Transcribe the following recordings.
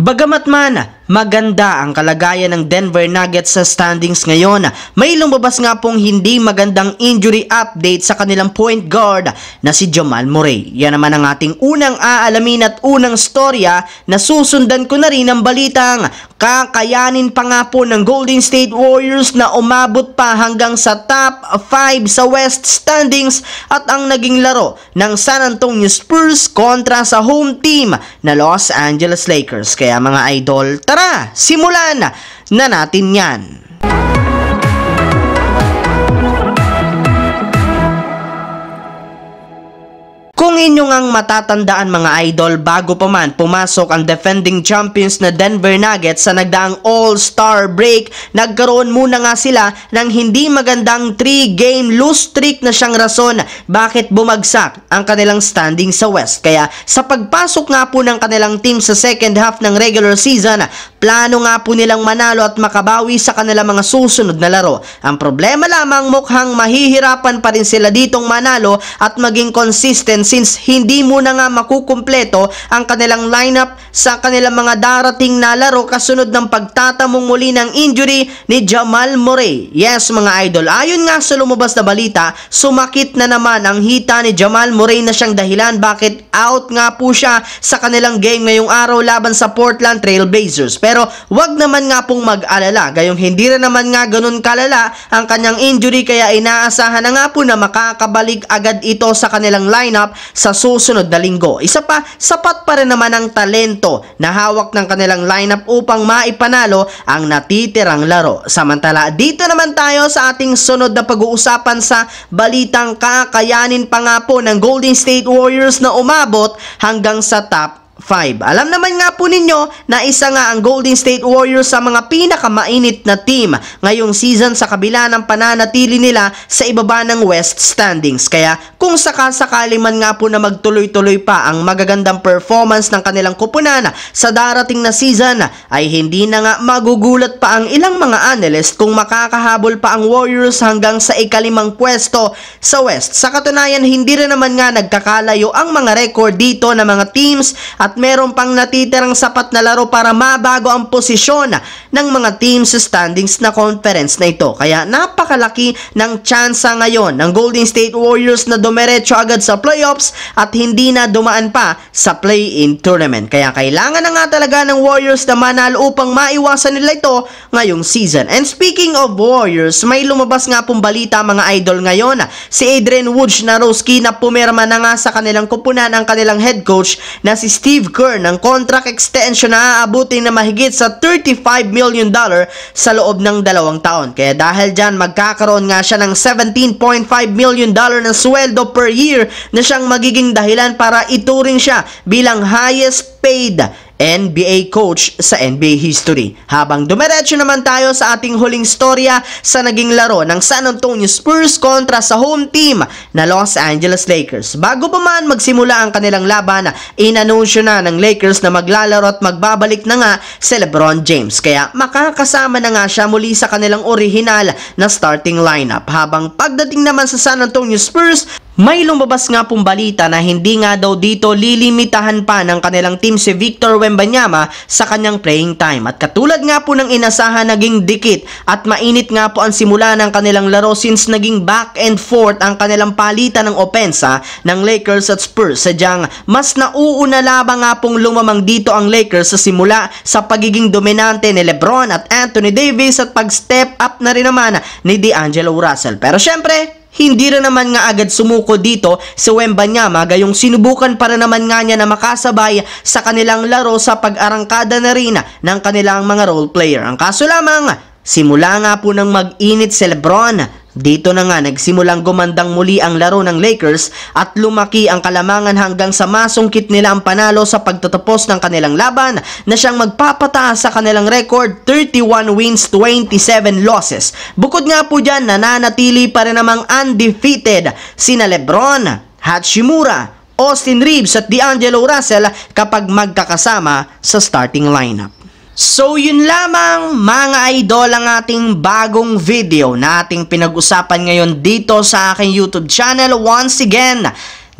Bagamat man maganda ang kalagayan ng Denver Nuggets sa standings ngayon. May lumabas nga pong hindi magandang injury update sa kanilang point guard na si Jamal Murray. Yan naman ang ating unang aalamin at unang storya na susundan ko na rin ang balitang kakayanin pa nga po ng Golden State Warriors na umabot pa hanggang sa top 5 sa West standings at ang naging laro ng San Antonio Spurs kontra sa home team na Los Angeles Lakers. Kaya mga idol, tara Tara, simulan na natin yan. Kung inyo ngang matatandaan mga idol, bago pa man pumasok ang defending champions na Denver Nuggets sa nagdaang All-Star break, nagkaroon muna nga sila ng hindi magandang 3-game lose streak na siyang rason bakit bumagsak ang kanilang standing sa West. Kaya sa pagpasok nga po ng kanilang team sa second half ng regular season, Plano nga po nilang manalo at makabawi sa kanila mga susunod na laro. Ang problema lamang mukhang mahihirapan pa rin sila ditong manalo at maging consistent since hindi muna nga makukumpleto ang kanilang lineup sa kanilang mga darating na laro kasunod ng pagtatamong muli ng injury ni Jamal Murray. Yes mga idol, ayon nga sa lumabas na balita, sumakit na naman ang hita ni Jamal Murray na siyang dahilan bakit out nga po siya sa kanilang game ngayong araw laban sa Portland Trailblazers. Pero wag naman nga pong mag-alala. Gayong hindi na naman nga ganun kalala ang kanyang injury kaya inaasahan na nga po na makakabalik agad ito sa kanilang lineup sa susunod na linggo. Isa pa, sapat pa rin naman ang talento na hawak ng kanilang lineup upang maipanalo ang natitirang laro. Samantala, dito naman tayo sa ating sunod na pag-uusapan sa balitang kakayanin pa nga po ng Golden State Warriors na umabot hanggang sa top 5. Alam naman nga po ninyo na isa nga ang Golden State Warriors sa mga pinakamainit na team ngayong season sa kabila ng pananatili nila sa ibaba ng West Standings. Kaya kung sakasakali man nga po na magtuloy-tuloy pa ang magagandang performance ng kanilang kupunan sa darating na season ay hindi na nga magugulat pa ang ilang mga analyst kung makakahabol pa ang Warriors hanggang sa ikalimang pwesto sa West. Sa katunayan, hindi rin naman nga nagkakalayo ang mga record dito ng mga teams at at meron pang natitirang sapat na laro para mabago ang posisyon ng mga team sa standings na conference na ito. Kaya napakalaki ng tsansa ngayon ng Golden State Warriors na dumiretso agad sa playoffs at hindi na dumaan pa sa play-in tournament. Kaya kailangan na nga talaga ng Warriors na manalo upang maiwasan nila ito ngayong season. And speaking of Warriors, may lumabas nga pong balita mga idol ngayon si Adrian Wojnarowski na pumirma na nga sa kanilang kupunan ang kanilang head coach na si Steve Steve Kerr ng contract extension na aabutin na mahigit sa 35 million dollar sa loob ng dalawang taon. Kaya dahil dyan, magkakaroon nga siya ng 17.5 million dollar ng sweldo per year na siyang magiging dahilan para ituring siya bilang highest paid NBA coach sa NBA history. Habang dumiretso naman tayo sa ating huling storya sa naging laro ng San Antonio Spurs kontra sa home team na Los Angeles Lakers. Bago pa man magsimula ang kanilang laban, inanunsyo na ng Lakers na maglalaro at magbabalik na nga si LeBron James. Kaya makakasama na nga siya muli sa kanilang orihinal na starting lineup. Habang pagdating naman sa San Antonio Spurs, may lumabas nga pong balita na hindi nga daw dito lilimitahan pa ng kanilang team si Victor Wembanyama sa kanyang playing time. At katulad nga po ng inasahan naging dikit at mainit nga po ang simula ng kanilang laro since naging back and forth ang kanilang palitan ng opensa ng Lakers at Spurs. Sadyang mas nauuna labang nga pong lumamang dito ang Lakers sa simula sa pagiging dominante ni Lebron at Anthony Davis at pag-step up na rin naman ni D'Angelo Russell. Pero syempre, hindi na naman nga agad sumuko dito si Wembanyama gayong sinubukan para naman nga niya na makasabay sa kanilang laro sa pag-arangkada na rin ng kanilang mga role player. Ang kaso lamang, simula nga po ng mag-init si Lebron dito na nga nagsimulang gumandang muli ang laro ng Lakers at lumaki ang kalamangan hanggang sa masungkit nila ang panalo sa pagtatapos ng kanilang laban na siyang magpapataas sa kanilang record 31 wins, 27 losses. Bukod nga po dyan, nananatili pa rin namang undefeated sina Lebron, Hachimura, Austin Reeves at D'Angelo Russell kapag magkakasama sa starting lineup. So yun lamang mga idol ang ating bagong video na ating pinag-usapan ngayon dito sa aking YouTube channel. Once again,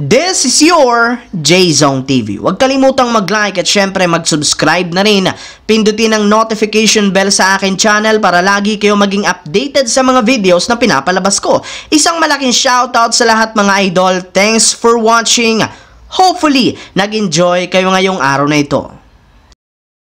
This is your J-Zone TV. Huwag kalimutang mag-like at syempre mag-subscribe na rin. Pindutin ang notification bell sa aking channel para lagi kayo maging updated sa mga videos na pinapalabas ko. Isang malaking shoutout sa lahat mga idol. Thanks for watching. Hopefully, nag-enjoy kayo ngayong araw na ito.